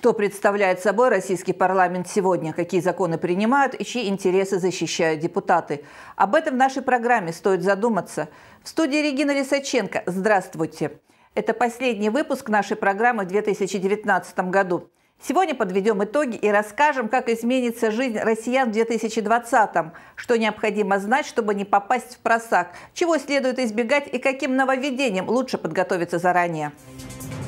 Что представляет собой российский парламент сегодня, какие законы принимают и чьи интересы защищают депутаты. Об этом в нашей программе стоит задуматься. В студии Регина Лисаченко. Здравствуйте. Это последний выпуск нашей программы в 2019 году. Сегодня подведем итоги и расскажем, как изменится жизнь россиян в 2020-м, что необходимо знать, чтобы не попасть в просак, чего следует избегать и каким нововведениям лучше подготовиться заранее.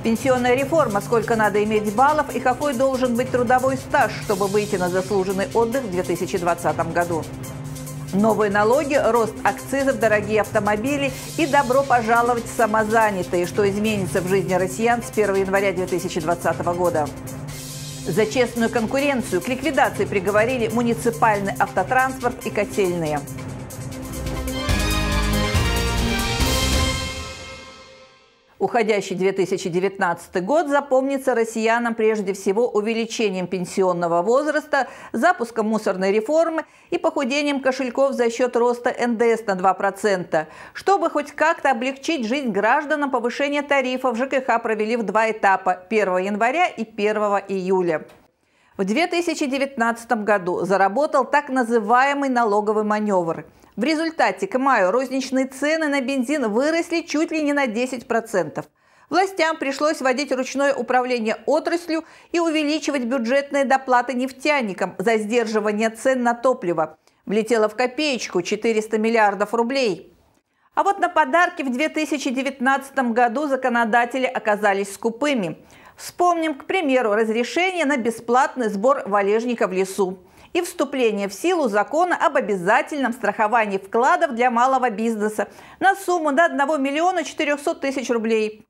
Пенсионная реформа. Сколько надо иметь баллов и какой должен быть трудовой стаж, чтобы выйти на заслуженный отдых в 2020 году. Новые налоги, рост акцизов, дорогие автомобили и добро пожаловать самозанятые, что изменится в жизни россиян с 1 января 2020 года. За честную конкуренцию к ликвидации приговорили муниципальный автотранспорт и котельные. Уходящий 2019 год запомнится россиянам прежде всего увеличением пенсионного возраста, запуском мусорной реформы и похудением кошельков за счет роста НДС на 2%. Чтобы хоть как-то облегчить жизнь гражданам, повышение тарифов ЖКХ провели в два этапа – 1 января и 1 июля. В 2019 году заработал так называемый налоговый маневр – в результате к маю розничные цены на бензин выросли чуть ли не на 10%. Властям пришлось вводить ручное управление отраслью и увеличивать бюджетные доплаты нефтяникам за сдерживание цен на топливо. Влетело в копеечку 400 миллиардов рублей. А вот на подарки в 2019 году законодатели оказались скупыми. Вспомним, к примеру, разрешение на бесплатный сбор валежника в лесу и вступление в силу закона об обязательном страховании вкладов для малого бизнеса на сумму до 1 миллиона 400 тысяч рублей.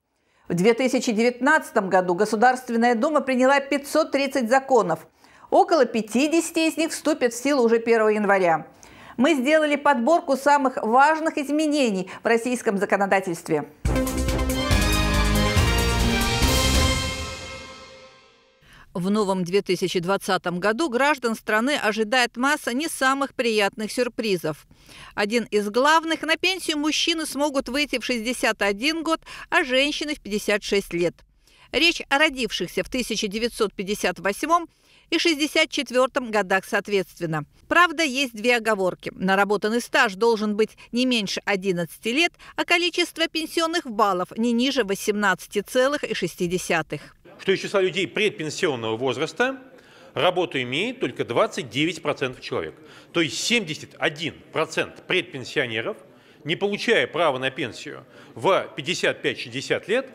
В 2019 году Государственная Дума приняла 530 законов. Около 50 из них вступят в силу уже 1 января. Мы сделали подборку самых важных изменений в российском законодательстве. В новом 2020 году граждан страны ожидает масса не самых приятных сюрпризов. Один из главных – на пенсию мужчины смогут выйти в 61 год, а женщины – в 56 лет. Речь о родившихся в 1958 и 64 годах соответственно. Правда, есть две оговорки. Наработанный стаж должен быть не меньше 11 лет, а количество пенсионных баллов не ниже 18,6 что из числа людей предпенсионного возраста работу имеет только 29% человек. То есть 71% предпенсионеров, не получая права на пенсию в 55-60 лет,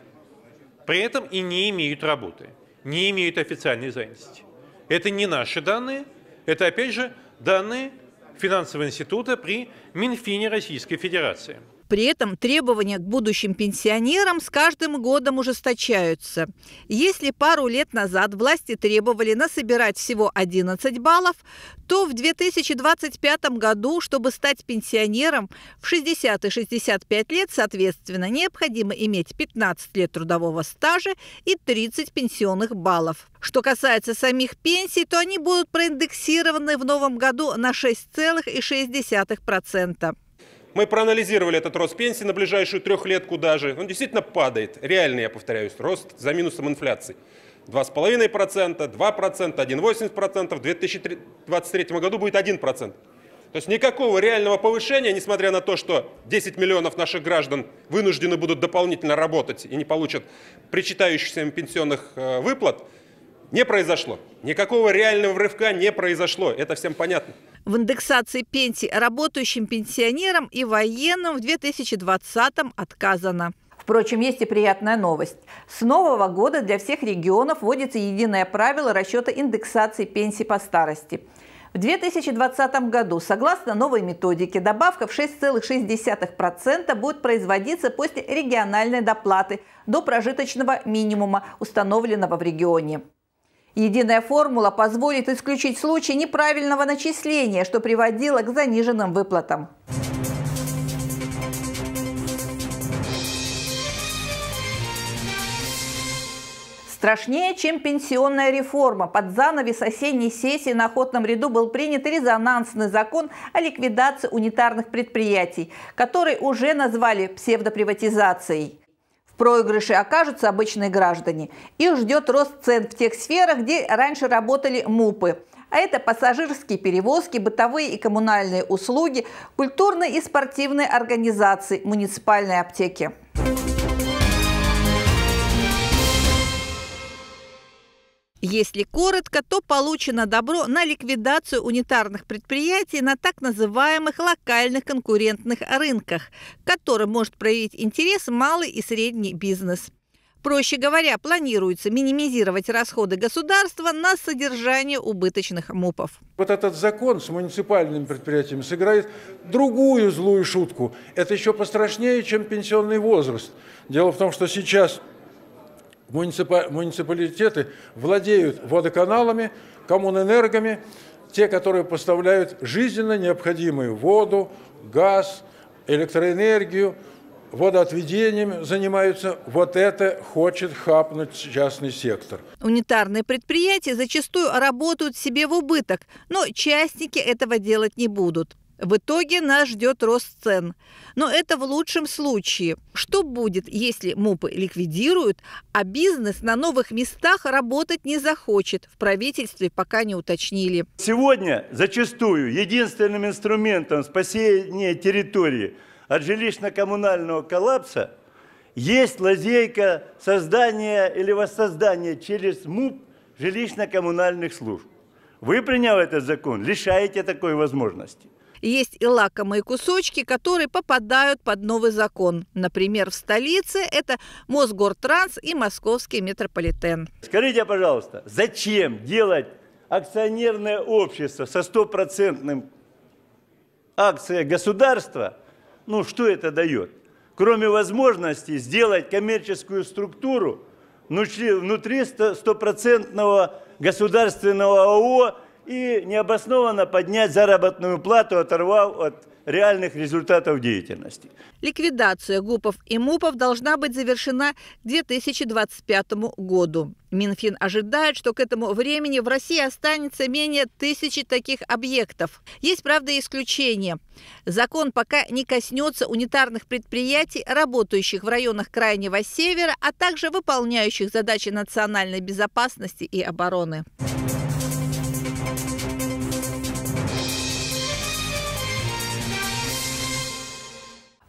при этом и не имеют работы, не имеют официальной занятости. Это не наши данные, это опять же данные финансового института при Минфине Российской Федерации. При этом требования к будущим пенсионерам с каждым годом ужесточаются. Если пару лет назад власти требовали насобирать всего 11 баллов, то в 2025 году, чтобы стать пенсионером в 60 и 65 лет, соответственно, необходимо иметь 15 лет трудового стажа и 30 пенсионных баллов. Что касается самих пенсий, то они будут проиндексированы в новом году на 6,6%. Мы проанализировали этот рост пенсии на ближайшую трехлетку даже. Он действительно падает. Реальный, я повторяюсь, рост за минусом инфляции. 2,5%, 2%, 1,8%, в 2023 году будет 1%. То есть никакого реального повышения, несмотря на то, что 10 миллионов наших граждан вынуждены будут дополнительно работать и не получат причитающихся им пенсионных э, выплат, не произошло. Никакого реального врывка не произошло. Это всем понятно в индексации пенсий работающим пенсионерам и военным в 2020-м отказано. Впрочем, есть и приятная новость. С нового года для всех регионов вводится единое правило расчета индексации пенсий по старости. В 2020 году, согласно новой методике, добавка в 6,6% будет производиться после региональной доплаты до прожиточного минимума, установленного в регионе. Единая формула позволит исключить случай неправильного начисления, что приводило к заниженным выплатам. Страшнее, чем пенсионная реформа. Под занавес осенней сессии на охотном ряду был принят резонансный закон о ликвидации унитарных предприятий, который уже назвали псевдоприватизацией проигрыше окажутся обычные граждане. Их ждет рост цен в тех сферах, где раньше работали МУПы. А это пассажирские перевозки, бытовые и коммунальные услуги, культурные и спортивные организации, муниципальные аптеки. Если коротко, то получено добро на ликвидацию унитарных предприятий на так называемых локальных конкурентных рынках, которым может проявить интерес малый и средний бизнес. Проще говоря, планируется минимизировать расходы государства на содержание убыточных МУПов. Вот этот закон с муниципальными предприятиями сыграет другую злую шутку. Это еще пострашнее, чем пенсионный возраст. Дело в том, что сейчас муниципалитеты владеют водоканалами, коммунэнергами, те, которые поставляют жизненно необходимую воду, газ, электроэнергию, водоотведением занимаются, вот это хочет хапнуть частный сектор. Унитарные предприятия зачастую работают себе в убыток, но частники этого делать не будут. В итоге нас ждет рост цен. Но это в лучшем случае. Что будет, если МУПы ликвидируют, а бизнес на новых местах работать не захочет? В правительстве пока не уточнили. Сегодня зачастую единственным инструментом спасения территории от жилищно-коммунального коллапса есть лазейка создания или воссоздания через МУП жилищно-коммунальных служб. Вы, приняв этот закон, лишаете такой возможности. Есть и лакомые кусочки, которые попадают под новый закон. Например, в столице это Мосгортранс и Московский метрополитен. Скажите, пожалуйста, зачем делать акционерное общество со стопроцентным акцией государства, ну что это дает? Кроме возможности сделать коммерческую структуру внутри стопроцентного государственного ООО и необоснованно поднять заработную плату, оторвав от реальных результатов деятельности. Ликвидация ГУПов и МУПов должна быть завершена к 2025 году. Минфин ожидает, что к этому времени в России останется менее тысячи таких объектов. Есть, правда, исключения. Закон пока не коснется унитарных предприятий, работающих в районах Крайнего Севера, а также выполняющих задачи национальной безопасности и обороны.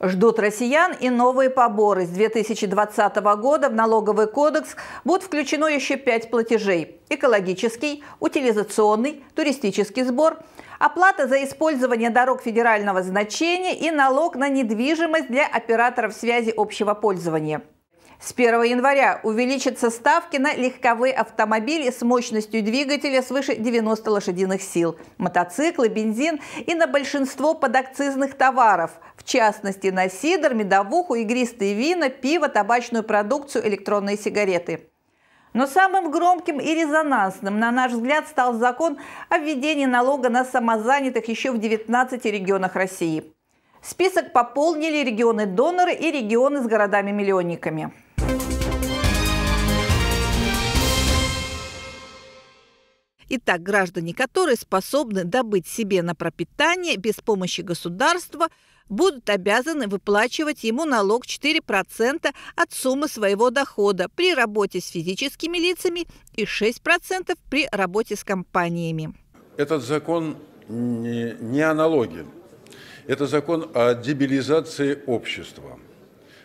Ждут россиян и новые поборы. С 2020 года в налоговый кодекс будут включено еще пять платежей. Экологический, утилизационный, туристический сбор, оплата за использование дорог федерального значения и налог на недвижимость для операторов связи общего пользования. С 1 января увеличатся ставки на легковые автомобили с мощностью двигателя свыше 90 лошадиных сил, мотоциклы, бензин и на большинство подакцизных товаров, в частности на сидр, медовуху, игристые вина, пиво, табачную продукцию, электронные сигареты. Но самым громким и резонансным, на наш взгляд, стал закон о введении налога на самозанятых еще в 19 регионах России. Список пополнили регионы-доноры и регионы с городами-миллионниками. Итак, граждане, которые способны добыть себе на пропитание без помощи государства, будут обязаны выплачивать ему налог 4% от суммы своего дохода при работе с физическими лицами и 6% при работе с компаниями. Этот закон не, не о налоге. Это закон о дебилизации общества.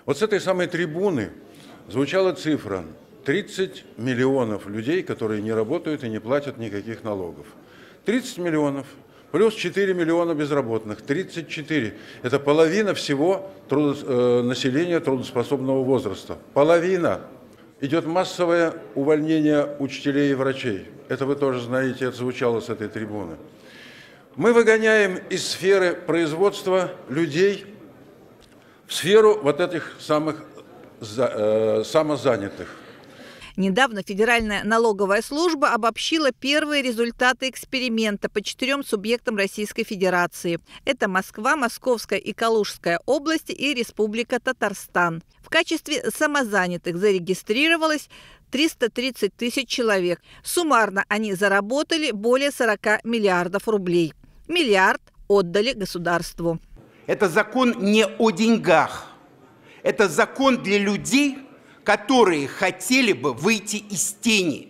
Вот с этой самой трибуны звучала цифра – 30 миллионов людей, которые не работают и не платят никаких налогов. 30 миллионов плюс 4 миллиона безработных, 34. Это половина всего трудос, э, населения трудоспособного возраста. Половина. Идет массовое увольнение учителей и врачей. Это вы тоже знаете, это звучало с этой трибуны. Мы выгоняем из сферы производства людей в сферу вот этих самых э, самозанятых. Недавно Федеральная налоговая служба обобщила первые результаты эксперимента по четырем субъектам Российской Федерации. Это Москва, Московская и Калужская области и Республика Татарстан. В качестве самозанятых зарегистрировалось 330 тысяч человек. Суммарно они заработали более 40 миллиардов рублей. Миллиард отдали государству. Это закон не о деньгах. Это закон для людей, которые хотели бы выйти из тени.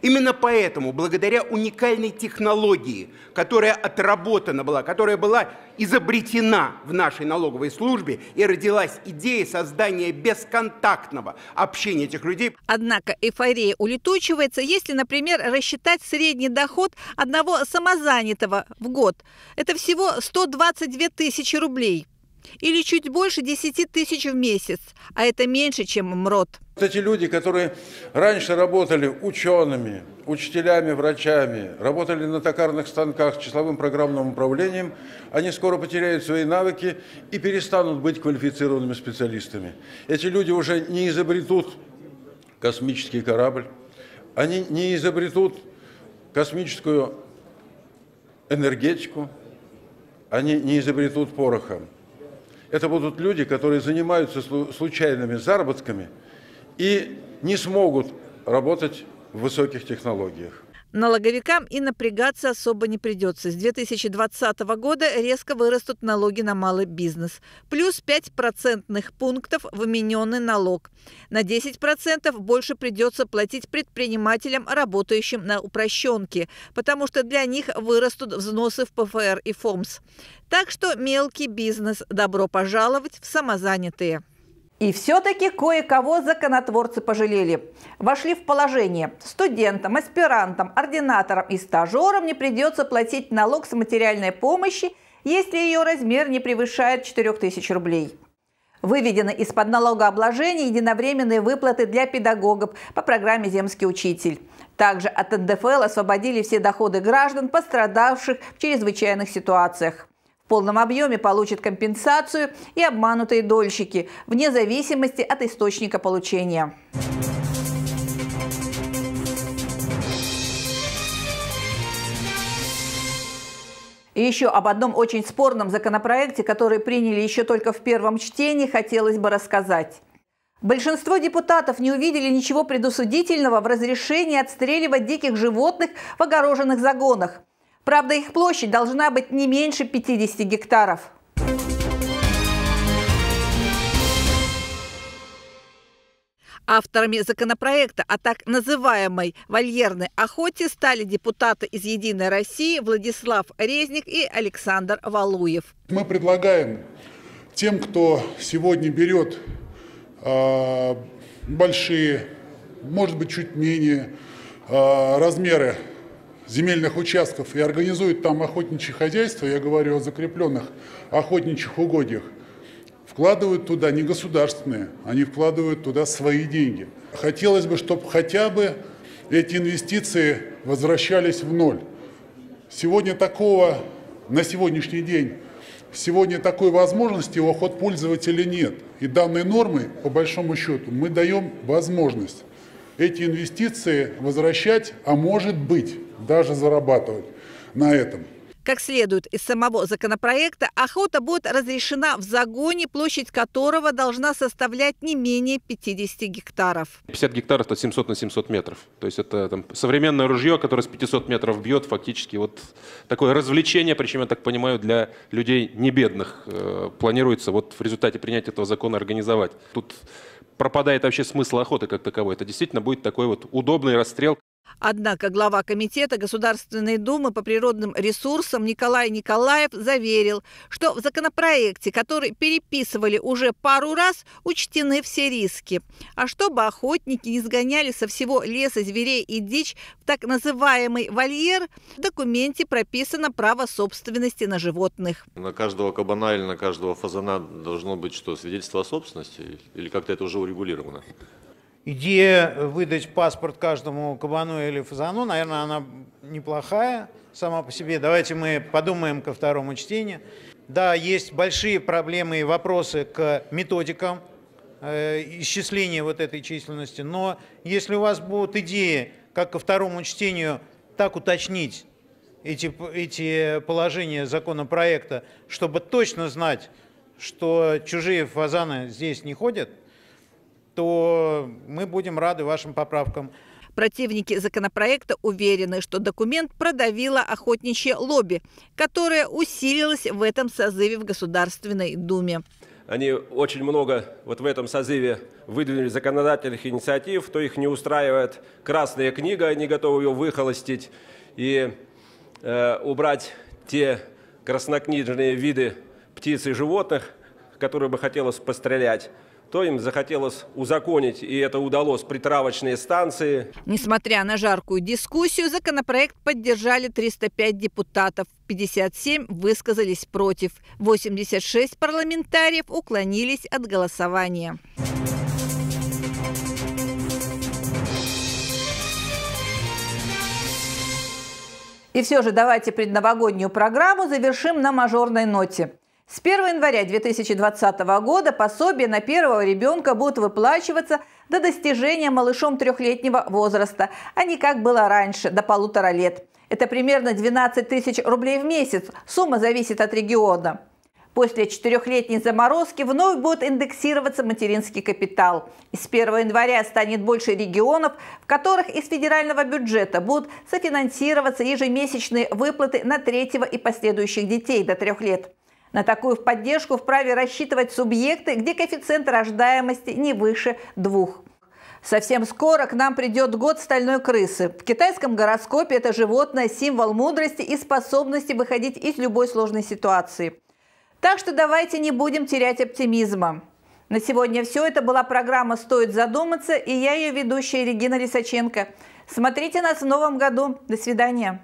Именно поэтому, благодаря уникальной технологии, которая отработана была, которая была изобретена в нашей налоговой службе и родилась идея создания бесконтактного общения этих людей. Однако эйфория улетучивается, если, например, рассчитать средний доход одного самозанятого в год. Это всего 122 тысячи рублей или чуть больше 10 тысяч в месяц, а это меньше, чем МРОД. Вот эти люди, которые раньше работали учеными, учителями, врачами, работали на токарных станках, с числовым программным управлением, они скоро потеряют свои навыки и перестанут быть квалифицированными специалистами. Эти люди уже не изобретут космический корабль, они не изобретут космическую энергетику, они не изобретут пороха. Это будут люди, которые занимаются случайными заработками и не смогут работать в высоких технологиях. Налоговикам и напрягаться особо не придется. С 2020 года резко вырастут налоги на малый бизнес. Плюс 5 процентных пунктов вмененный налог. На 10% больше придется платить предпринимателям, работающим на упрощенке, потому что для них вырастут взносы в ПФР и ФОМС. Так что мелкий бизнес – добро пожаловать в самозанятые. И все-таки кое-кого законотворцы пожалели. Вошли в положение. Студентам, аспирантам, ординаторам и стажерам не придется платить налог с материальной помощи, если ее размер не превышает 4000 рублей. Выведены из-под налогообложения единовременные выплаты для педагогов по программе «Земский учитель». Также от НДФЛ освободили все доходы граждан, пострадавших в чрезвычайных ситуациях полном объеме получат компенсацию и обманутые дольщики, вне зависимости от источника получения. И еще об одном очень спорном законопроекте, который приняли еще только в первом чтении, хотелось бы рассказать. Большинство депутатов не увидели ничего предусудительного в разрешении отстреливать диких животных в огороженных загонах. Правда, их площадь должна быть не меньше 50 гектаров. Авторами законопроекта о а так называемой вольерной охоте стали депутаты из «Единой России» Владислав Резник и Александр Валуев. Мы предлагаем тем, кто сегодня берет э, большие, может быть, чуть менее э, размеры земельных участков и организует там охотничье хозяйство, я говорю о закрепленных охотничьих угодьях, вкладывают туда не государственные, они вкладывают туда свои деньги. Хотелось бы, чтобы хотя бы эти инвестиции возвращались в ноль. Сегодня такого, на сегодняшний день, сегодня такой возможности у охот пользователя нет. И данной нормы, по большому счету, мы даем возможность эти инвестиции возвращать, а может быть, даже зарабатывать на этом. Как следует из самого законопроекта, охота будет разрешена в загоне, площадь которого должна составлять не менее 50 гектаров. 50 гектаров – это 700 на 700 метров. То есть это там, современное ружье, которое с 500 метров бьет, фактически вот такое развлечение, причем, я так понимаю, для людей не бедных э, планируется вот в результате принятия этого закона организовать. Тут пропадает вообще смысл охоты как таковой. Это действительно будет такой вот удобный расстрел. Однако глава Комитета Государственной Думы по природным ресурсам Николай Николаев заверил, что в законопроекте, который переписывали уже пару раз, учтены все риски. А чтобы охотники не сгоняли со всего леса зверей и дичь в так называемый вольер, в документе прописано право собственности на животных. На каждого кабана или на каждого фазана должно быть что, свидетельство о собственности? Или как-то это уже урегулировано? Идея выдать паспорт каждому кабану или фазану, наверное, она неплохая сама по себе. Давайте мы подумаем ко второму чтению. Да, есть большие проблемы и вопросы к методикам э, исчисления вот этой численности, но если у вас будут идеи, как ко второму чтению так уточнить эти, эти положения законопроекта, чтобы точно знать, что чужие фазаны здесь не ходят – то мы будем рады вашим поправкам. Противники законопроекта уверены, что документ продавило охотничье лобби, которое усилилось в этом созыве в Государственной Думе. Они очень много вот в этом созыве выдвинули законодательных инициатив, то их не устраивает красная книга, они готовы ее выхолостить и э, убрать те краснокнижные виды птиц и животных, которые бы хотелось пострелять то им захотелось узаконить, и это удалось, притравочные станции. Несмотря на жаркую дискуссию, законопроект поддержали 305 депутатов. 57 высказались против. 86 парламентариев уклонились от голосования. И все же давайте предновогоднюю программу завершим на мажорной ноте. С 1 января 2020 года пособие на первого ребенка будет выплачиваться до достижения малышом трехлетнего возраста, а не как было раньше, до полутора лет. Это примерно 12 тысяч рублей в месяц. Сумма зависит от региона. После четырехлетней заморозки вновь будет индексироваться материнский капитал. И с 1 января станет больше регионов, в которых из федерального бюджета будут софинансироваться ежемесячные выплаты на третьего и последующих детей до трех лет. На такую поддержку вправе рассчитывать субъекты, где коэффициент рождаемости не выше двух. Совсем скоро к нам придет год стальной крысы. В китайском гороскопе это животное – символ мудрости и способности выходить из любой сложной ситуации. Так что давайте не будем терять оптимизма. На сегодня все. Это была программа «Стоит задуматься» и я ее ведущая Регина Лисаченко. Смотрите нас в новом году. До свидания.